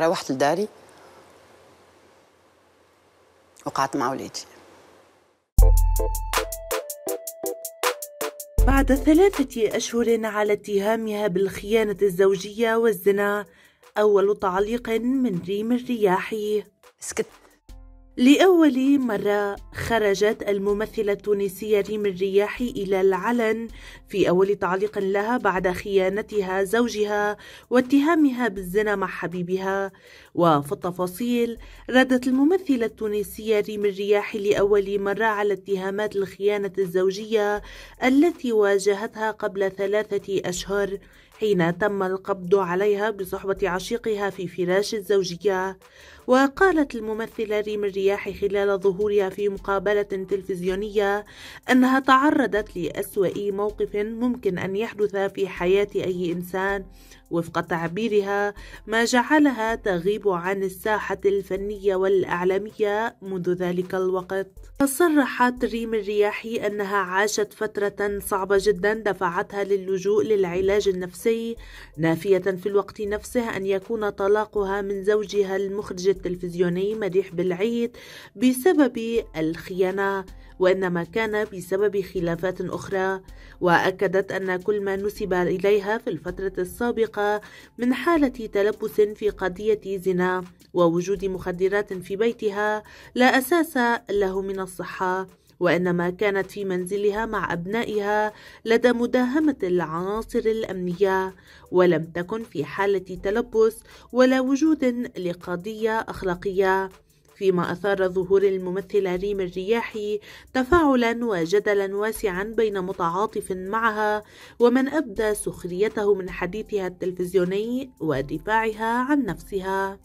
روحت لداري وقعدت مع ولادي بعد ثلاثة أشهر على اتهامها بالخيانة الزوجية والزنا أول تعليق من ريم الرياحي سكت لأول مرة خرجت الممثلة التونسية ريم الرياحي إلى العلن في أول تعليق لها بعد خيانتها زوجها واتهامها بالزنا مع حبيبها وفي التفاصيل ردت الممثلة التونسية ريم الرياحي لأول مرة على اتهامات الخيانة الزوجية التي واجهتها قبل ثلاثة أشهر حين تم القبض عليها بصحبة عشيقها في فراش الزوجية وقالت الممثلة ريم الرياح خلال ظهورها في مقابلة تلفزيونية أنها تعرضت لأسوأ موقف ممكن أن يحدث في حياة أي إنسان وفق تعبيرها ما جعلها تغيب عن الساحة الفنية والإعلامية منذ ذلك الوقت صرحت ريم الرياحي أنها عاشت فترة صعبة جدا دفعتها للجوء للعلاج النفسي الجنسي نافية في الوقت نفسه أن يكون طلاقها من زوجها المخرج التلفزيوني مديح بالعيد بسبب الخيانة وإنما كان بسبب خلافات أخرى وأكدت أن كل ما نسب إليها في الفترة السابقة من حالة تلبس في قضية زنا ووجود مخدرات في بيتها لا أساس له من الصحة وإنما كانت في منزلها مع أبنائها لدى مداهمة العناصر الأمنية ولم تكن في حالة تلبس ولا وجود لقضية أخلاقية فيما أثار ظهور الممثلة ريم الرياحي تفاعلا وجدلا واسعا بين متعاطف معها ومن أبدى سخريته من حديثها التلفزيوني ودفاعها عن نفسها